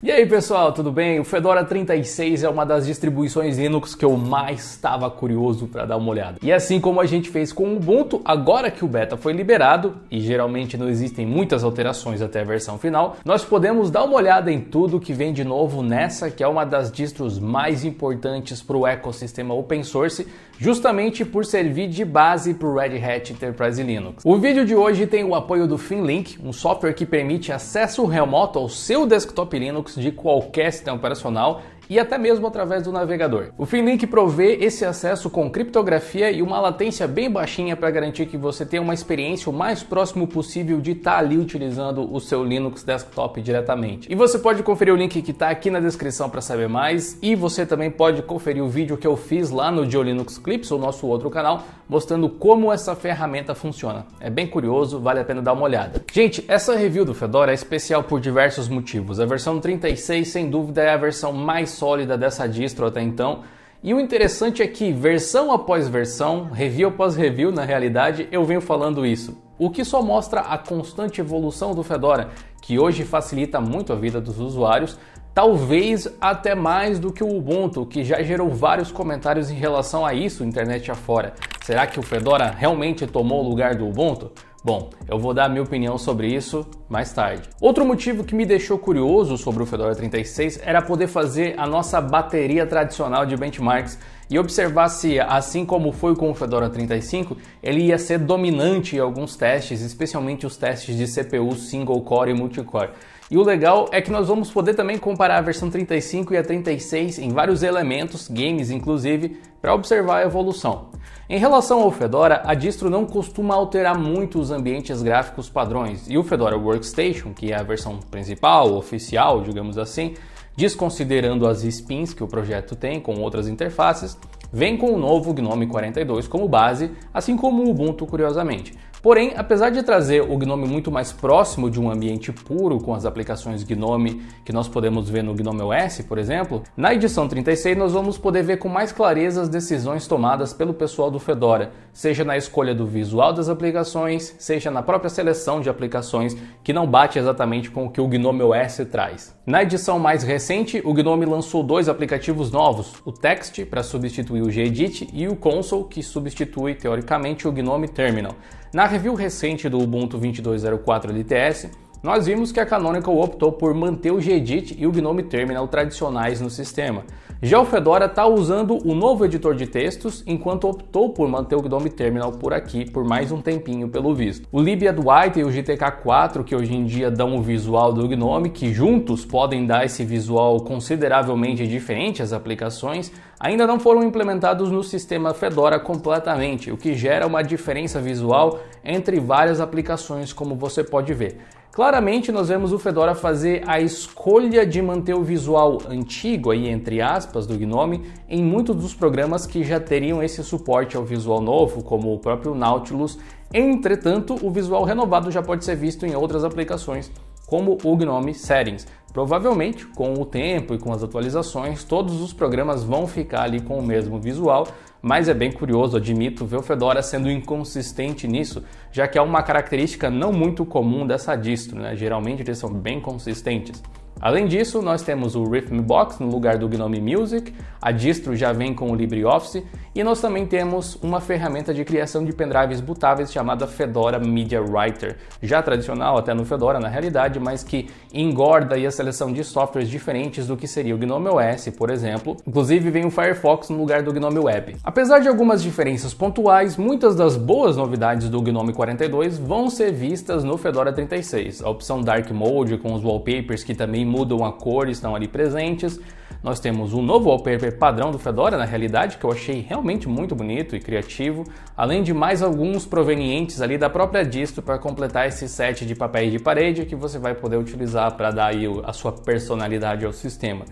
E aí pessoal, tudo bem? O Fedora 36 é uma das distribuições Linux que eu mais estava curioso para dar uma olhada. E assim como a gente fez com o Ubuntu, agora que o beta foi liberado, e geralmente não existem muitas alterações até a versão final, nós podemos dar uma olhada em tudo que vem de novo nessa, que é uma das distros mais importantes para o ecossistema open source justamente por servir de base para o Red Hat Enterprise Linux. O vídeo de hoje tem o apoio do Finlink, um software que permite acesso remoto ao seu desktop Linux de qualquer sistema operacional e até mesmo através do navegador. O Finlink provê esse acesso com criptografia e uma latência bem baixinha para garantir que você tenha uma experiência o mais próximo possível de estar tá ali utilizando o seu Linux desktop diretamente. E você pode conferir o link que está aqui na descrição para saber mais e você também pode conferir o vídeo que eu fiz lá no Geolinux Linux Clips, o nosso outro canal, mostrando como essa ferramenta funciona. É bem curioso, vale a pena dar uma olhada. Gente, essa review do Fedora é especial por diversos motivos. A versão 36, sem dúvida, é a versão mais sólida dessa distro até então. E o interessante é que, versão após versão, review após review, na realidade, eu venho falando isso. O que só mostra a constante evolução do Fedora, que hoje facilita muito a vida dos usuários, talvez até mais do que o Ubuntu, que já gerou vários comentários em relação a isso internet afora. Será que o Fedora realmente tomou o lugar do Ubuntu? Bom, eu vou dar a minha opinião sobre isso mais tarde. Outro motivo que me deixou curioso sobre o Fedora 36 era poder fazer a nossa bateria tradicional de benchmarks e observar se, assim como foi com o Fedora 35, ele ia ser dominante em alguns testes, especialmente os testes de CPU single core e multicore. E o legal é que nós vamos poder também comparar a versão 35 e a 36 em vários elementos, games inclusive, para observar a evolução. Em relação ao Fedora, a distro não costuma alterar muito os ambientes gráficos padrões, e o Fedora Workstation, que é a versão principal, oficial, digamos assim, desconsiderando as spins que o projeto tem com outras interfaces, vem com o novo GNOME 42 como base, assim como o Ubuntu, curiosamente. Porém, apesar de trazer o Gnome muito mais próximo de um ambiente puro com as aplicações Gnome que nós podemos ver no Gnome OS, por exemplo, na edição 36 nós vamos poder ver com mais clareza as decisões tomadas pelo pessoal do Fedora, seja na escolha do visual das aplicações, seja na própria seleção de aplicações, que não bate exatamente com o que o Gnome OS traz. Na edição mais recente, o Gnome lançou dois aplicativos novos, o Text para substituir o Gedit e o Console que substitui teoricamente o Gnome Terminal. Na review recente do Ubuntu 22.04 LTS, nós vimos que a Canonical optou por manter o Gedit e o GNOME Terminal tradicionais no sistema. Já o Fedora está usando o novo editor de textos, enquanto optou por manter o GNOME Terminal por aqui por mais um tempinho, pelo visto. O Dwight e o GTK4, que hoje em dia dão o visual do GNOME, que juntos podem dar esse visual consideravelmente diferente às aplicações, ainda não foram implementados no sistema Fedora completamente, o que gera uma diferença visual entre várias aplicações, como você pode ver. Claramente nós vemos o Fedora fazer a escolha de manter o visual antigo aí entre aspas do GNOME em muitos dos programas que já teriam esse suporte ao visual novo, como o próprio Nautilus. Entretanto, o visual renovado já pode ser visto em outras aplicações como o Gnome Settings. Provavelmente, com o tempo e com as atualizações, todos os programas vão ficar ali com o mesmo visual, mas é bem curioso, admito, ver o Fedora sendo inconsistente nisso, já que é uma característica não muito comum dessa distro, né? Geralmente eles são bem consistentes. Além disso, nós temos o Rhythm Box no lugar do Gnome Music, a distro já vem com o LibreOffice e nós também temos uma ferramenta de criação de pendrives bootáveis chamada Fedora Media Writer, já tradicional até no Fedora na realidade, mas que engorda a seleção de softwares diferentes do que seria o GNOME OS, por exemplo. Inclusive vem o Firefox no lugar do GNOME Web. Apesar de algumas diferenças pontuais, muitas das boas novidades do GNOME 42 vão ser vistas no Fedora 36. A opção Dark Mode com os wallpapers que também mudam a cor e estão ali presentes. Nós temos um novo wallpaper padrão do Fedora, na realidade, que eu achei realmente muito bonito e criativo, além de mais alguns provenientes ali da própria distro para completar esse set de papéis de parede que você vai poder utilizar para dar aí a sua personalidade ao sistema.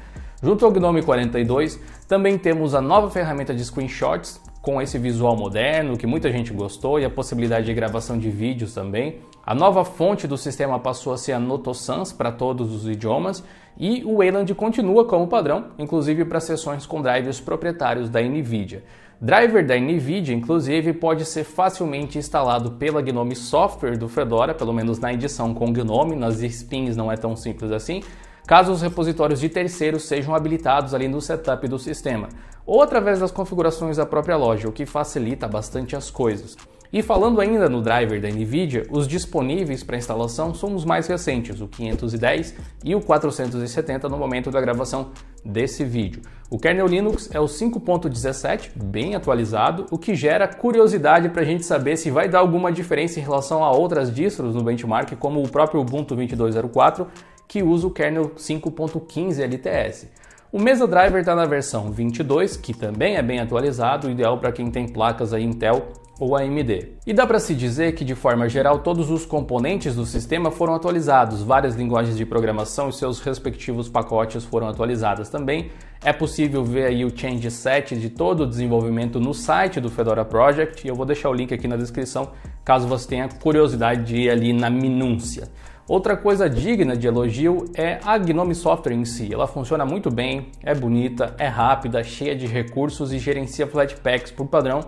Junto ao GNOME 42, também temos a nova ferramenta de screenshots, com esse visual moderno que muita gente gostou e a possibilidade de gravação de vídeos também. A nova fonte do sistema passou a ser a Notosans para todos os idiomas e o Wayland continua como padrão, inclusive para sessões com drivers proprietários da NVIDIA. Driver da NVIDIA, inclusive, pode ser facilmente instalado pela Gnome Software do Fedora, pelo menos na edição com Gnome, nas spins não é tão simples assim, caso os repositórios de terceiros sejam habilitados ali no setup do sistema, ou através das configurações da própria loja, o que facilita bastante as coisas. E falando ainda no driver da NVIDIA, os disponíveis para instalação são os mais recentes, o 510 e o 470 no momento da gravação desse vídeo. O kernel Linux é o 5.17, bem atualizado, o que gera curiosidade para a gente saber se vai dar alguma diferença em relação a outras distros no benchmark, como o próprio Ubuntu 2204 que usa o kernel 5.15 LTS. O Mesa Driver está na versão 22, que também é bem atualizado, ideal para quem tem placas aí Intel ou AMD. E dá para se dizer que de forma geral todos os componentes do sistema foram atualizados, várias linguagens de programação e seus respectivos pacotes foram atualizadas também. É possível ver aí o change set de todo o desenvolvimento no site do Fedora Project e eu vou deixar o link aqui na descrição caso você tenha curiosidade de ir ali na minúcia. Outra coisa digna de elogio é a Gnome Software em si. Ela funciona muito bem, é bonita, é rápida, cheia de recursos e gerencia Flatpaks por padrão,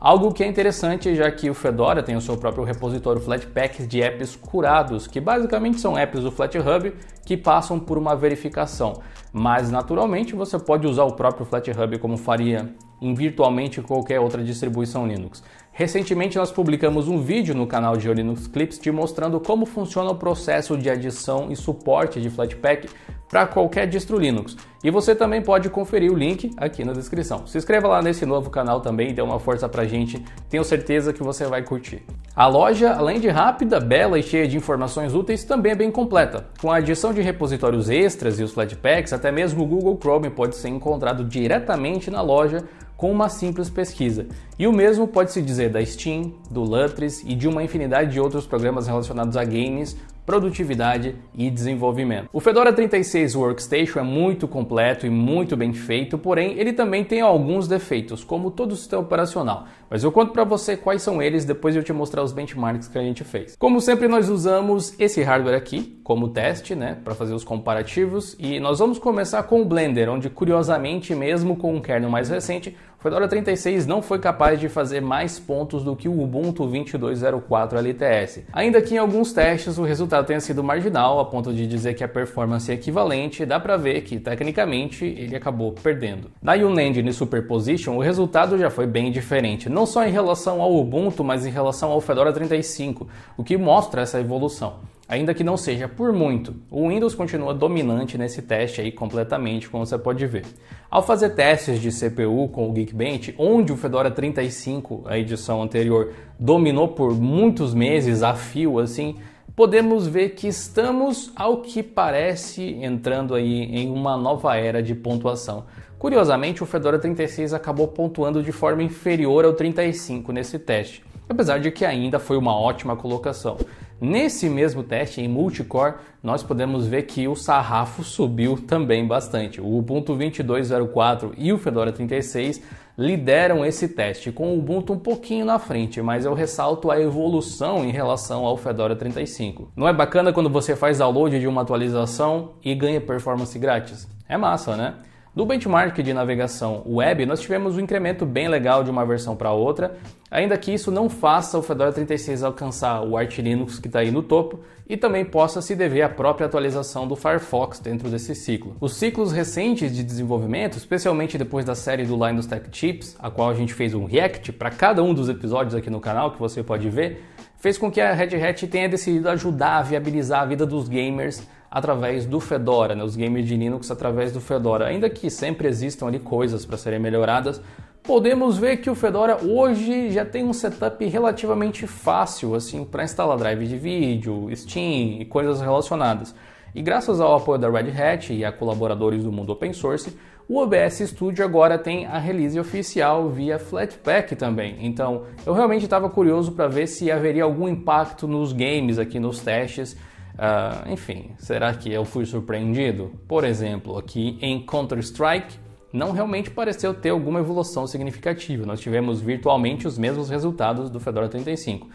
algo que é interessante já que o Fedora tem o seu próprio repositório Flatpaks de apps curados, que basicamente são apps do FlatHub que passam por uma verificação. Mas naturalmente você pode usar o próprio FlatHub como faria em virtualmente qualquer outra distribuição Linux. Recentemente nós publicamos um vídeo no canal de Linux Clips te mostrando como funciona o processo de adição e suporte de Flatpak para qualquer distro Linux. E você também pode conferir o link aqui na descrição. Se inscreva lá nesse novo canal também e dê uma força pra gente, tenho certeza que você vai curtir. A loja, além de rápida, bela e cheia de informações úteis, também é bem completa. Com a adição de repositórios extras e os Flatpaks, até mesmo o Google Chrome pode ser encontrado diretamente na loja com uma simples pesquisa. E o mesmo pode se dizer da Steam, do Lutris e de uma infinidade de outros programas relacionados a games produtividade e desenvolvimento. O Fedora 36 Workstation é muito completo e muito bem feito, porém ele também tem alguns defeitos, como todo o sistema operacional. Mas eu conto para você quais são eles depois de eu te mostrar os benchmarks que a gente fez. Como sempre nós usamos esse hardware aqui como teste, né, para fazer os comparativos e nós vamos começar com o Blender, onde curiosamente mesmo com um kernel mais recente, Fedora 36 não foi capaz de fazer mais pontos do que o Ubuntu 22.04 LTS. Ainda que em alguns testes o resultado tenha sido marginal, a ponto de dizer que a performance é equivalente, dá para ver que tecnicamente ele acabou perdendo. Na Unengine Superposition, o resultado já foi bem diferente, não só em relação ao Ubuntu, mas em relação ao Fedora 35, o que mostra essa evolução. Ainda que não seja por muito, o Windows continua dominante nesse teste aí completamente, como você pode ver. Ao fazer testes de CPU com o Geekbench, onde o Fedora 35, a edição anterior, dominou por muitos meses a fio assim, podemos ver que estamos ao que parece entrando aí em uma nova era de pontuação. Curiosamente, o Fedora 36 acabou pontuando de forma inferior ao 35 nesse teste, apesar de que ainda foi uma ótima colocação. Nesse mesmo teste, em multicore, nós podemos ver que o sarrafo subiu também bastante. O Ubuntu 22.04 e o Fedora 36 lideram esse teste, com o Ubuntu um pouquinho na frente, mas eu ressalto a evolução em relação ao Fedora 35. Não é bacana quando você faz download de uma atualização e ganha performance grátis? É massa, né? No benchmark de navegação web, nós tivemos um incremento bem legal de uma versão para outra, ainda que isso não faça o Fedora 36 alcançar o Arch Linux que está aí no topo e também possa se dever à própria atualização do Firefox dentro desse ciclo. Os ciclos recentes de desenvolvimento, especialmente depois da série do Linux Tech Tips, a qual a gente fez um react para cada um dos episódios aqui no canal que você pode ver, fez com que a Red Hat tenha decidido ajudar a viabilizar a vida dos gamers através do Fedora, né, os games de Linux através do Fedora. Ainda que sempre existam ali coisas para serem melhoradas, podemos ver que o Fedora hoje já tem um setup relativamente fácil assim para instalar drive de vídeo, Steam e coisas relacionadas. E graças ao apoio da Red Hat e a colaboradores do mundo open source, o OBS Studio agora tem a release oficial via Flatpak também. Então, eu realmente estava curioso para ver se haveria algum impacto nos games aqui nos testes Uh, enfim, será que eu fui surpreendido? Por exemplo, aqui em Counter-Strike, não realmente pareceu ter alguma evolução significativa. Nós tivemos virtualmente os mesmos resultados do Fedora 35.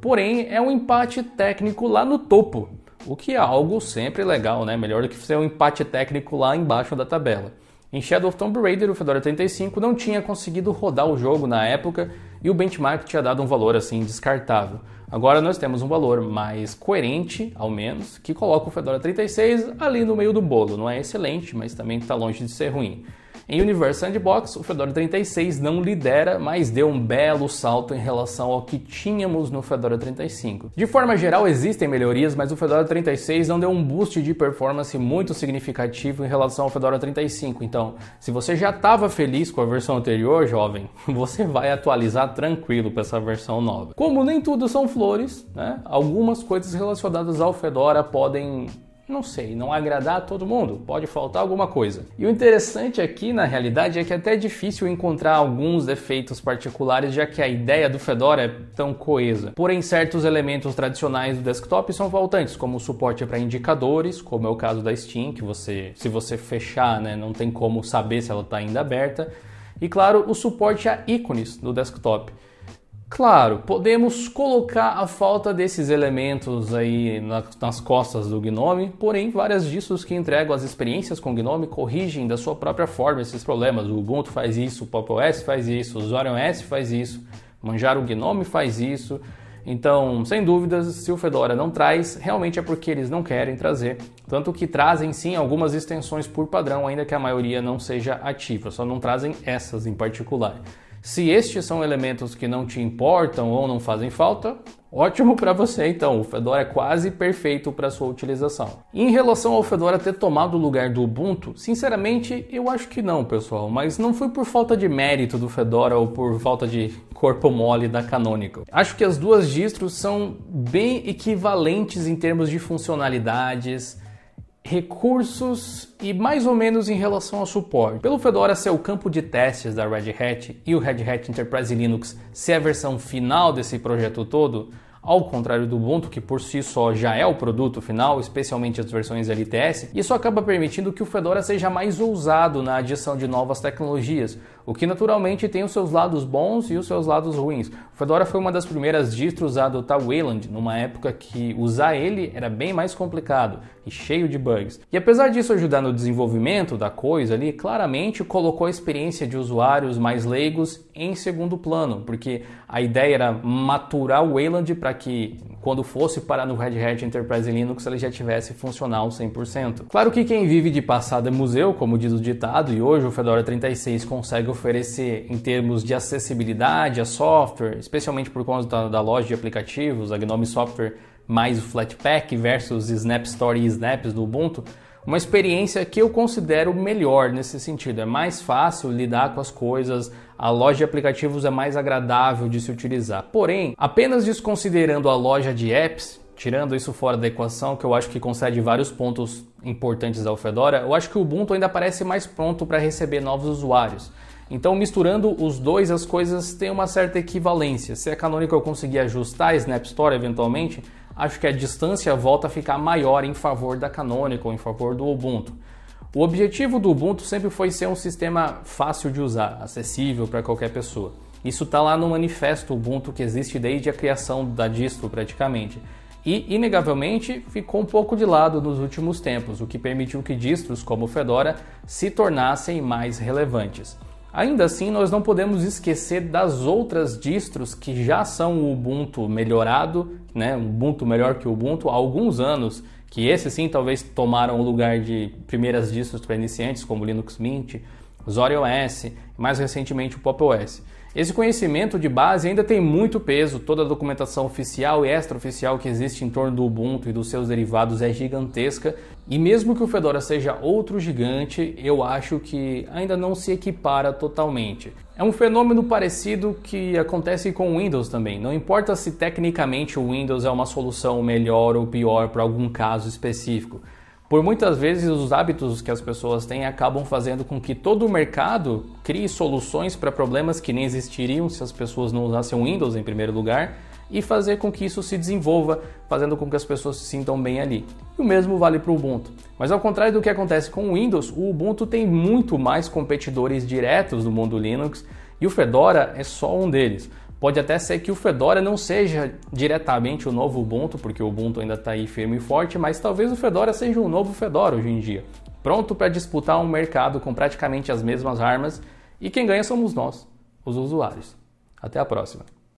Porém, é um empate técnico lá no topo, o que é algo sempre legal, né? Melhor do que ser um empate técnico lá embaixo da tabela. Em Shadow of Tomb Raider, o Fedora 35 não tinha conseguido rodar o jogo na época e o benchmark tinha dado um valor assim descartável. Agora nós temos um valor mais coerente, ao menos, que coloca o Fedora 36 ali no meio do bolo. Não é excelente, mas também está longe de ser ruim. Em Universo Sandbox, o Fedora 36 não lidera, mas deu um belo salto em relação ao que tínhamos no Fedora 35. De forma geral, existem melhorias, mas o Fedora 36 não deu um boost de performance muito significativo em relação ao Fedora 35. Então, se você já estava feliz com a versão anterior, jovem, você vai atualizar tranquilo para essa versão nova. Como nem tudo são flores, né? Algumas coisas relacionadas ao Fedora podem não sei, não agradar a todo mundo, pode faltar alguma coisa. E o interessante aqui, na realidade, é que é até é difícil encontrar alguns defeitos particulares, já que a ideia do Fedora é tão coesa. Porém, certos elementos tradicionais do desktop são faltantes, como o suporte para indicadores, como é o caso da Steam, que você, se você fechar, né, não tem como saber se ela está ainda aberta. E claro, o suporte a ícones do desktop. Claro, podemos colocar a falta desses elementos aí nas costas do Gnome, porém várias distros que entregam as experiências com Gnome corrigem da sua própria forma esses problemas. O Ubuntu faz isso, o Pop faz isso, o Zorin OS faz isso, Manjaro Gnome faz isso. Então, sem dúvidas, se o Fedora não traz, realmente é porque eles não querem trazer. Tanto que trazem sim algumas extensões por padrão, ainda que a maioria não seja ativa, só não trazem essas em particular. Se estes são elementos que não te importam ou não fazem falta, Ótimo para você então, o Fedora é quase perfeito para sua utilização. Em relação ao Fedora ter tomado o lugar do Ubuntu, sinceramente eu acho que não, pessoal, mas não foi por falta de mérito do Fedora ou por falta de corpo mole da Canonical. Acho que as duas distros são bem equivalentes em termos de funcionalidades, recursos e mais ou menos em relação ao suporte. Pelo Fedora ser o campo de testes da Red Hat e o Red Hat Enterprise Linux ser a versão final desse projeto todo, ao contrário do Ubuntu, que por si só já é o produto final, especialmente as versões LTS, isso acaba permitindo que o Fedora seja mais ousado na adição de novas tecnologias, o que naturalmente tem os seus lados bons e os seus lados ruins. O Fedora foi uma das primeiras distros a adotar Wayland, numa época que usar ele era bem mais complicado e cheio de bugs. E apesar disso ajudar no desenvolvimento da coisa ali, claramente colocou a experiência de usuários mais leigos em segundo plano, porque a ideia era maturar o Wayland para que quando fosse parar no Red Hat Enterprise Linux ele já tivesse funcional 100%. Claro que quem vive de passado é museu, como diz o ditado, e hoje o Fedora 36 consegue oferecer em termos de acessibilidade a software, especialmente por conta da, da loja de aplicativos, a Gnome Software mais o Flatpak versus Snap Store e Snaps do Ubuntu, uma experiência que eu considero melhor nesse sentido. É mais fácil lidar com as coisas, a loja de aplicativos é mais agradável de se utilizar. Porém, apenas desconsiderando a loja de apps, tirando isso fora da equação, que eu acho que concede vários pontos importantes ao Fedora, eu acho que o Ubuntu ainda parece mais pronto para receber novos usuários. Então, misturando os dois, as coisas têm uma certa equivalência. Se a é Canonical conseguir ajustar a Snap Store eventualmente, acho que a distância volta a ficar maior em favor da Canonical, em favor do Ubuntu. O objetivo do Ubuntu sempre foi ser um sistema fácil de usar, acessível para qualquer pessoa. Isso está lá no manifesto Ubuntu que existe desde a criação da distro praticamente. E, inegavelmente, ficou um pouco de lado nos últimos tempos, o que permitiu que distros como Fedora se tornassem mais relevantes. Ainda assim, nós não podemos esquecer das outras distros que já são o Ubuntu melhorado, né, Ubuntu melhor que o Ubuntu há alguns anos, que esses sim talvez tomaram o lugar de primeiras distros para iniciantes, como Linux Mint, Zorin OS, mais recentemente o Pop OS. Esse conhecimento de base ainda tem muito peso, toda a documentação oficial e extraoficial que existe em torno do Ubuntu e dos seus derivados é gigantesca, e mesmo que o Fedora seja outro gigante, eu acho que ainda não se equipara totalmente. É um fenômeno parecido que acontece com o Windows também. Não importa se tecnicamente o Windows é uma solução melhor ou pior para algum caso específico. Por muitas vezes, os hábitos que as pessoas têm acabam fazendo com que todo o mercado crie soluções para problemas que nem existiriam se as pessoas não usassem o Windows em primeiro lugar e fazer com que isso se desenvolva, fazendo com que as pessoas se sintam bem ali. E o mesmo vale para o Ubuntu. Mas ao contrário do que acontece com o Windows, o Ubuntu tem muito mais competidores diretos no mundo Linux e o Fedora é só um deles. Pode até ser que o Fedora não seja diretamente o novo Ubuntu, porque o Ubuntu ainda está aí firme e forte, mas talvez o Fedora seja um novo Fedora hoje em dia, pronto para disputar um mercado com praticamente as mesmas armas, e quem ganha somos nós, os usuários. Até a próxima!